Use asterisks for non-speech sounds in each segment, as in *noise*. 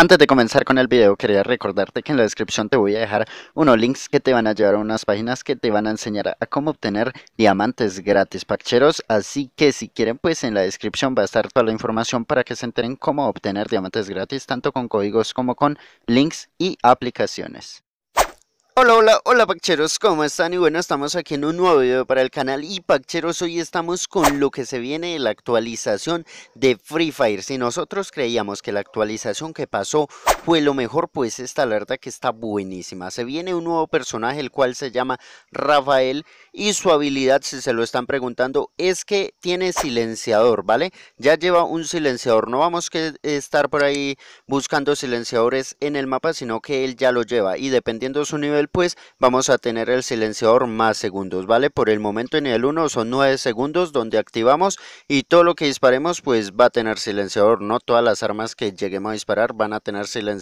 Antes de comenzar con el video quería recordarte que en la descripción te voy a dejar unos links que te van a llevar a unas páginas que te van a enseñar a cómo obtener diamantes gratis Pacheros. así que si quieren pues en la descripción va a estar toda la información para que se enteren cómo obtener diamantes gratis tanto con códigos como con links y aplicaciones. Hola, hola, hola Pacheros, ¿cómo están? Y bueno, estamos aquí en un nuevo video para el canal y Pacheros, hoy estamos con lo que se viene de la actualización de Free Fire. Si nosotros creíamos que la actualización que pasó pues lo mejor, pues esta alerta que está buenísima. Se viene un nuevo personaje, el cual se llama Rafael, y su habilidad, si se lo están preguntando, es que tiene silenciador, ¿vale? Ya lleva un silenciador, no vamos a estar por ahí buscando silenciadores en el mapa, sino que él ya lo lleva, y dependiendo de su nivel, pues vamos a tener el silenciador más segundos, ¿vale? Por el momento en el 1 son 9 segundos donde activamos y todo lo que disparemos, pues va a tener silenciador, no todas las armas que lleguemos a disparar van a tener silenciador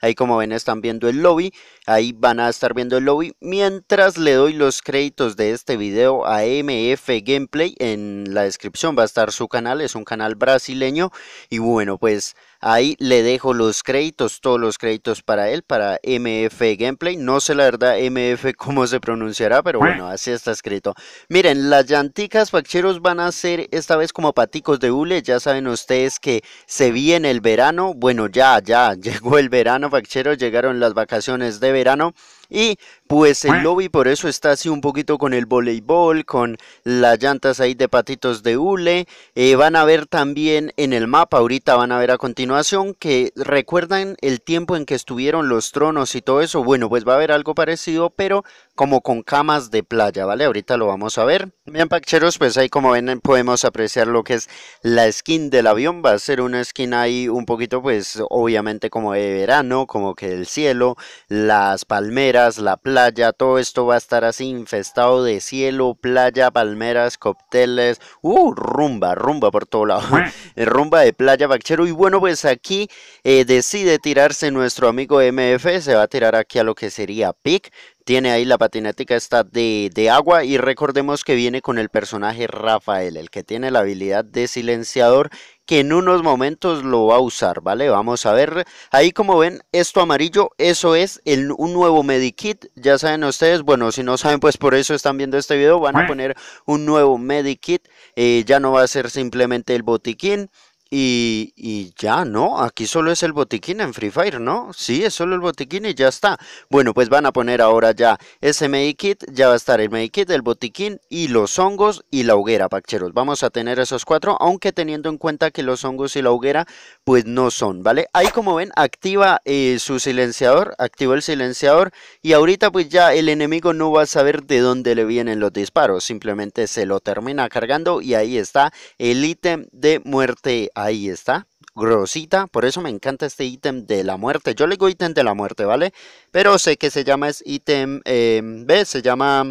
Ahí como ven están viendo el lobby, ahí van a estar viendo el lobby. Mientras le doy los créditos de este video a MF Gameplay, en la descripción va a estar su canal, es un canal brasileño. Y bueno, pues... Ahí le dejo los créditos, todos los créditos para él, para MF Gameplay. No sé la verdad MF *laughs* cómo se pronunciará, pero bueno, así está escrito. Miren, las llanticas facheros van a ser esta vez como paticos de hule. Ya saben ustedes que se viene el verano. Bueno, ya, ya, *laughs* llegó el verano, facheros, llegaron las vacaciones de verano. Y pues el lobby por eso está así un poquito con el voleibol, con las llantas ahí de patitos de hule. Eh, van a ver también en el mapa, ahorita van a ver a continuación, que recuerdan el tiempo en que estuvieron los tronos y todo eso. Bueno, pues va a haber algo parecido, pero como con camas de playa, ¿vale? Ahorita lo vamos a ver. Bien, Pacheros, pues ahí como ven podemos apreciar lo que es la skin del avión, va a ser una skin ahí un poquito pues obviamente como de verano, como que el cielo, las palmeras, la playa, todo esto va a estar así infestado de cielo, playa, palmeras, cócteles, uh, rumba, rumba por todo lado, *laughs* rumba de playa, Pachero, y bueno pues aquí eh, decide tirarse nuestro amigo MF, se va a tirar aquí a lo que sería Pic, tiene ahí la patinética esta de, agua y recordemos que viene con el personaje Rafael, el que tiene la habilidad de silenciador que en unos momentos lo va a usar, ¿vale? Vamos a ver, ahí como ven, esto amarillo, eso es un nuevo Medikit, ya saben ustedes, bueno, si no saben, pues por eso están viendo este video, van a poner un nuevo Medikit, eh, ya no va a ser simplemente el botiquín, y, ya, ¿no? Aquí solo es el botiquín en Free Fire, ¿no? Sí, es solo el botiquín y ya está. Bueno, pues van a poner ahora ya ese medikit, ya va a estar el medikit, el botiquín y los hongos y la hoguera, pacheros. Vamos a tener esos cuatro, aunque teniendo en cuenta que los hongos y la hoguera, pues no son, ¿vale? Ahí como ven, activa eh, su silenciador, activa el silenciador y ahorita pues ya el enemigo no va a saber de dónde le vienen los disparos, simplemente se lo termina cargando y ahí está el ítem de muerte Ahí está, grosita, por eso me encanta este ítem de la muerte. Yo le digo ítem de la muerte, ¿vale? Pero sé que se llama es ítem B, em, se llama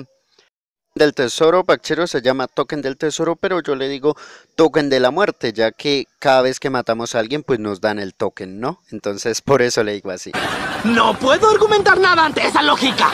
del tesoro, Pachero se llama token del tesoro, pero yo le digo token de la muerte, ya que cada vez que matamos a alguien, pues nos dan el token, ¿no? Entonces por eso le digo así. No puedo argumentar nada ante esa lógica.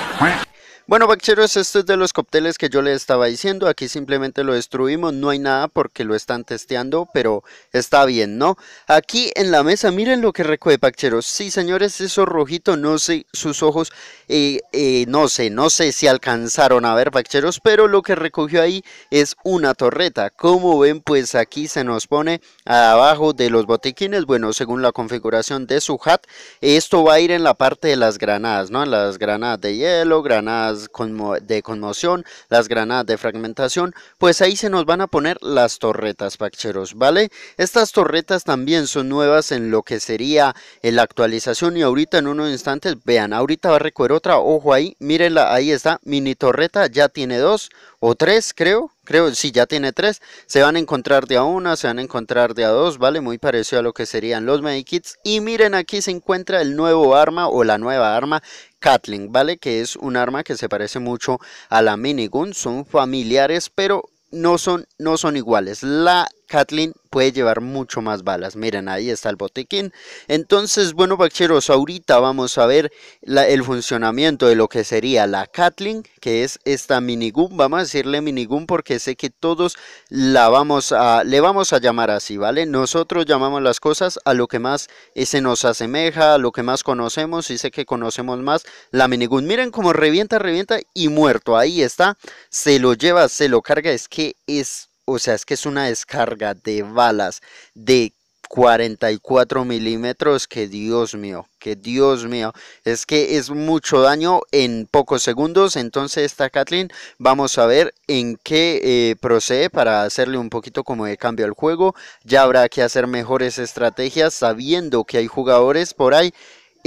Bueno, bacheros, esto es este de los cócteles que yo les estaba diciendo. Aquí simplemente lo destruimos, no hay nada porque lo están testeando, pero está bien, ¿no? Aquí en la mesa, miren lo que recoge, bacheros. Sí, señores, eso rojito, no sé, sus ojos, eh, eh, no sé, no sé si alcanzaron a ver, bacheros, pero lo que recogió ahí es una torreta. Como ven, pues aquí se nos pone abajo de los botiquines. Bueno, según la configuración de su hat, esto va a ir en la parte de las granadas, ¿no? Las granadas de hielo, granadas de conmoción, las granadas de fragmentación, pues ahí se nos van a poner las torretas, pacheros ¿vale? Estas torretas también son nuevas en lo que sería eh, la actualización y ahorita en unos instantes, vean, ahorita va a recoger otra, ojo ahí, mírenla, ahí está, mini torreta, ya tiene dos o tres, creo, creo, si ya tiene tres, se van a encontrar de a una, se van a encontrar de a dos, ¿vale? Muy parecido a lo que serían los medikits. Y miren, aquí se encuentra el nuevo arma o la nueva arma Katling, ¿vale? Que es un arma que se parece mucho a la minigun, son familiares, pero no son, no son iguales. La Katlin puede llevar mucho más balas. Miren, ahí está el botiquín. Entonces, bueno, bacheros, ahorita vamos a ver el funcionamiento de lo que sería la Katlin, que es esta minigun. Vamos a decirle minigun porque sé que todos la vamos a, le vamos a llamar así, ¿vale? Nosotros llamamos las cosas a lo que más se nos asemeja, a lo que más conocemos y sé que conocemos más la minigun. Miren cómo revienta, revienta y muerto. Ahí está, se lo lleva, se lo carga. Es que es o sea, es que es una descarga de balas de 44 milímetros que Dios mío, que Dios mío, es que es mucho daño en pocos segundos, entonces esta Kathleen vamos a ver en qué eh, procede para hacerle un poquito como de cambio al juego, ya habrá que hacer mejores estrategias sabiendo que hay jugadores por ahí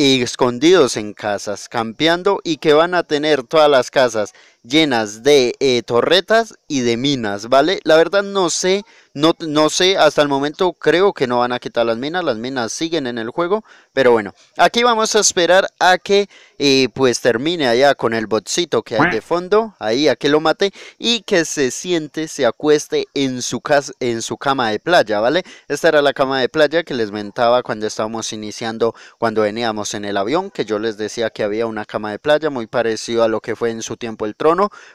escondidos en casas, campeando y que van a tener todas las casas llenas de eh, torretas y de minas, ¿vale? La verdad no sé, no, no sé, hasta el momento creo que no van a quitar las minas, las minas siguen en el juego, pero bueno, aquí vamos a esperar a que eh, pues termine allá con el botcito que hay de fondo, ahí a que lo mate y que se siente, se acueste en su, en su cama de playa, ¿vale? Esta era la cama de playa que les mentaba cuando estábamos iniciando, cuando veníamos en el avión, que yo les decía que había una cama de playa muy parecido a lo que fue en su tiempo el trono.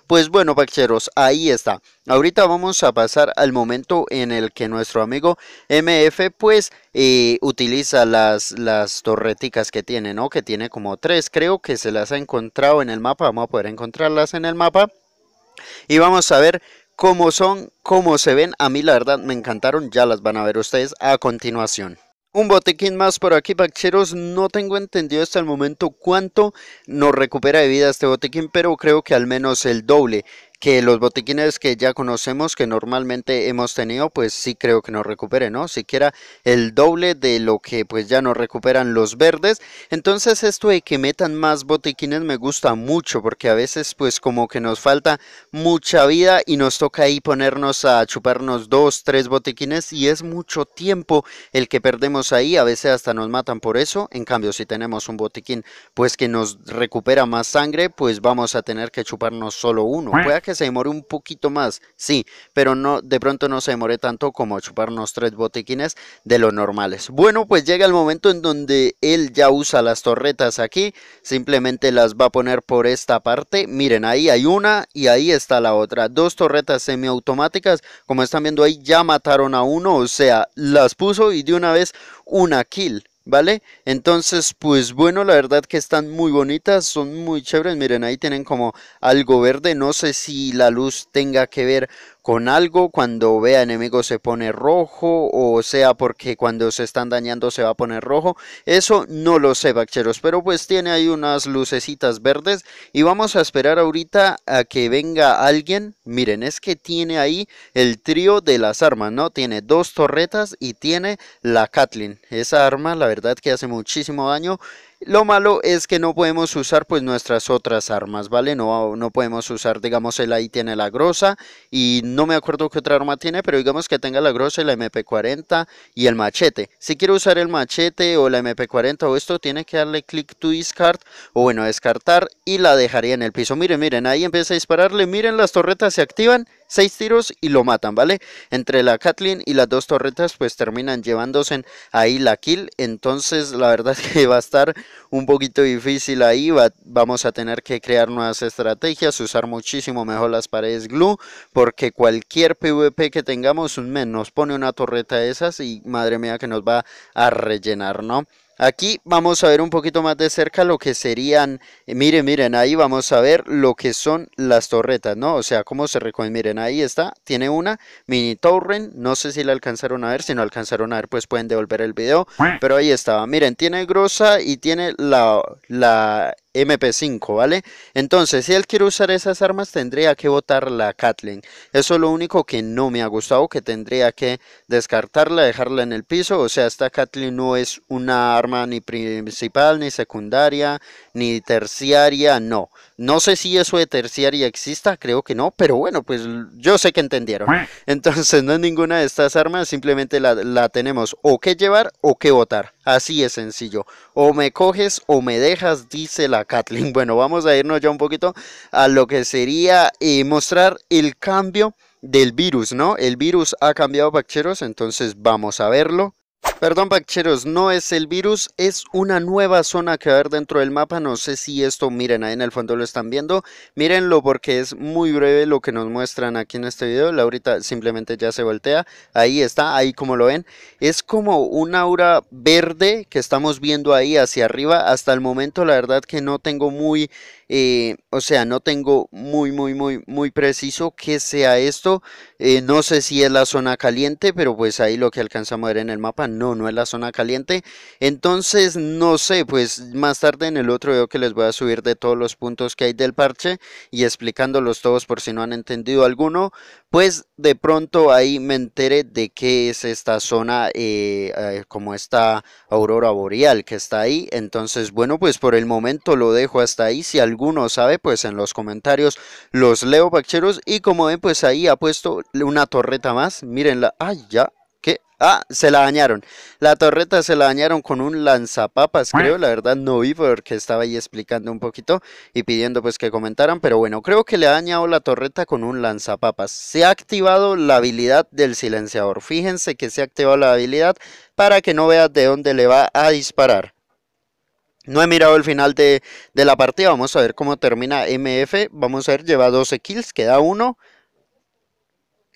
Pues bueno, pacheros, ahí está. Ahorita vamos a pasar al momento en el que nuestro amigo MF pues eh, utiliza las, las torreticas que tiene, ¿no? Que tiene como tres, creo que se las ha encontrado en el mapa. Vamos a poder encontrarlas en el mapa. Y vamos a ver cómo son, cómo se ven. A mí la verdad me encantaron, ya las van a ver ustedes a continuación. Un botequín más por aquí, Pacheros. No tengo entendido hasta el momento cuánto nos recupera de vida este botequín, pero creo que al menos el doble que los botiquines que ya conocemos, que normalmente hemos tenido, pues sí creo que nos recupere, ¿no? Siquiera el doble de lo que pues ya nos recuperan los verdes. Entonces esto de que metan más botiquines me gusta mucho, porque a veces pues como que nos falta mucha vida y nos toca ahí ponernos a chuparnos dos, tres botiquines y es mucho tiempo el que perdemos ahí, a veces hasta nos matan por eso. En cambio, si tenemos un botiquín pues que nos recupera más sangre, pues vamos a tener que chuparnos solo uno se demore un poquito más, sí, pero no, de pronto no se demore tanto como chuparnos tres botiquines de los normales. Bueno, pues llega el momento en donde él ya usa las torretas aquí, simplemente las va a poner por esta parte, miren, ahí hay una y ahí está la otra, dos torretas semiautomáticas, como están viendo ahí ya mataron a uno, o sea, las puso y de una vez una kill. ¿Vale? Entonces, pues bueno, la verdad que están muy bonitas, son muy chéveres. Miren, ahí tienen como algo verde. No sé si la luz tenga que ver con algo cuando vea enemigo se pone rojo o sea porque cuando se están dañando se va a poner rojo eso no lo sé bacheros pero pues tiene ahí unas lucecitas verdes y vamos a esperar ahorita a que venga alguien miren es que tiene ahí el trío de las armas no tiene dos torretas y tiene la Katlin esa arma la verdad que hace muchísimo daño lo malo es que no podemos usar pues nuestras otras armas, ¿vale? No, no podemos usar, digamos, el ahí tiene la grosa y no me acuerdo qué otra arma tiene, pero digamos que tenga la grosa y la MP40 y el machete. Si quiero usar el machete o la MP40 o esto, tiene que darle clic to discard o bueno, descartar y la dejaría en el piso. Miren, miren, ahí empieza a dispararle, miren las torretas se activan seis tiros y lo matan, ¿vale? Entre la Katlin y las dos torretas pues terminan llevándose ahí la kill, entonces la verdad es *laughs* que va a estar un poquito difícil ahí, vamos a tener que crear nuevas estrategias, usar muchísimo mejor las paredes glue, porque cualquier PvP que tengamos, un men nos pone una torreta de esas y madre mía que nos va a rellenar, ¿no? Aquí vamos a ver un poquito más de cerca lo que serían, eh, miren, miren, ahí vamos a ver lo que son las torretas, ¿no? O sea, cómo se recogen, miren, ahí está, tiene una mini torren, no sé si la alcanzaron a ver, si no alcanzaron a ver, pues pueden devolver el video, pero ahí estaba, miren, tiene grosa y tiene la, la MP5, ¿vale? Entonces, si él quiere usar esas armas, tendría que botar la Catlin. Eso es lo único que no me ha gustado, que tendría que descartarla, dejarla en el piso. O sea, esta Catlin no es una arma ni principal, ni secundaria, ni terciaria, no. No sé si eso de terciaria exista, creo que no, pero bueno, pues yo sé que entendieron. Entonces, no es ninguna de estas armas, simplemente la, la tenemos o que llevar o que votar. Así es sencillo. O me coges o me dejas, dice la Kathleen. *laughs* Bueno, vamos a irnos ya un poquito a lo que sería eh, mostrar el cambio del virus, ¿no? El virus ha cambiado, Pacheros, entonces vamos a verlo. Perdón, Pacheros, no es el virus, es una nueva zona que va a haber dentro del mapa. No sé si esto, miren, ahí en el fondo lo están viendo. Mírenlo porque es muy breve lo que nos muestran aquí en este video. Laurita simplemente ya se voltea. Ahí está, ahí como lo ven. Es como un aura verde que estamos viendo ahí hacia arriba. Hasta el momento, la verdad que no tengo muy... Eh, o sea, no tengo muy, muy, muy, muy preciso que sea esto. Eh, no sé si es la zona caliente, pero pues ahí lo que alcanzamos a ver en el mapa no no es la zona caliente. Entonces, no sé, pues más tarde en el otro video que les voy a subir de todos los puntos que hay del parche y explicándolos todos por si no han entendido alguno, pues de pronto ahí me enteré de qué es esta zona, eh, eh, como esta aurora boreal que está ahí. Entonces, bueno, pues por el momento lo dejo hasta ahí. Si alguno sabe, pues en los comentarios los leo, pacheros. Y como ven, pues ahí ha puesto una torreta más. Mírenla. ¡Ay, ya! Ah, se la dañaron. La torreta se la dañaron con un lanzapapas, creo. La verdad no vi porque estaba ahí explicando un poquito y pidiendo pues que comentaran. Pero bueno, creo que le ha dañado la torreta con un lanzapapas. Se ha activado la habilidad del silenciador. Fíjense que se ha activado la habilidad para que no veas de dónde le va a disparar. No he mirado el final de, la partida. Vamos a ver cómo termina MF. Vamos a ver, lleva 12 kills, queda uno.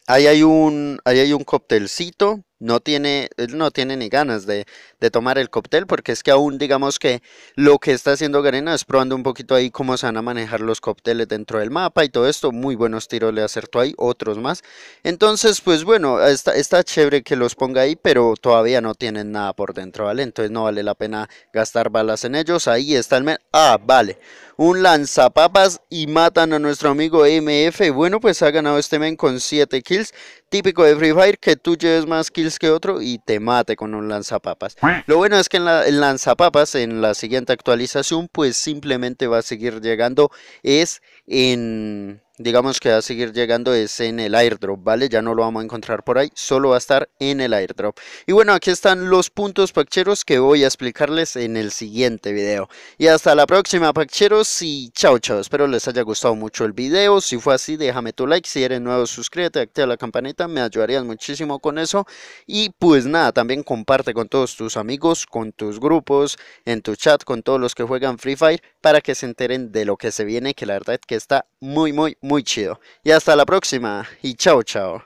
Ahí hay un, ahí hay un cóctelcito no tiene, no tiene ni ganas de, tomar el cóctel, porque es que aún digamos que lo que está haciendo Garena es probando un poquito ahí cómo se van a manejar los cócteles dentro del mapa y todo esto. Muy buenos tiros le acertó ahí, otros más. Entonces, pues bueno, está, está chévere que los ponga ahí, pero todavía no tienen nada por dentro, ¿vale? Entonces no vale la pena gastar balas en ellos. Ahí está el men. Ah, vale. Un lanzapapas y matan a nuestro amigo MF. Bueno, pues ha ganado este men con 7 kills típico de Free Fire que tú lleves más kills que otro y te mate con un lanzapapas. Lo bueno es que en el lanzapapas, en la siguiente actualización, pues simplemente va a seguir llegando es en digamos que va a seguir llegando es en el airdrop, ¿vale? Ya no lo vamos a encontrar por ahí, solo va a estar en el airdrop. Y bueno, aquí están los puntos pacheros que voy a explicarles en el siguiente video. Y hasta la próxima pacheros y chao chao, espero les haya gustado mucho el video, si fue así déjame tu like, si eres nuevo suscríbete, activa la campanita, me ayudarías muchísimo con eso. Y pues nada, también comparte con todos tus amigos, con tus grupos, en tu chat, con todos los que juegan Free Fire, para que se enteren de lo que se viene, que la verdad es que está muy, muy, muy muy chido. Y hasta la próxima y chao chao.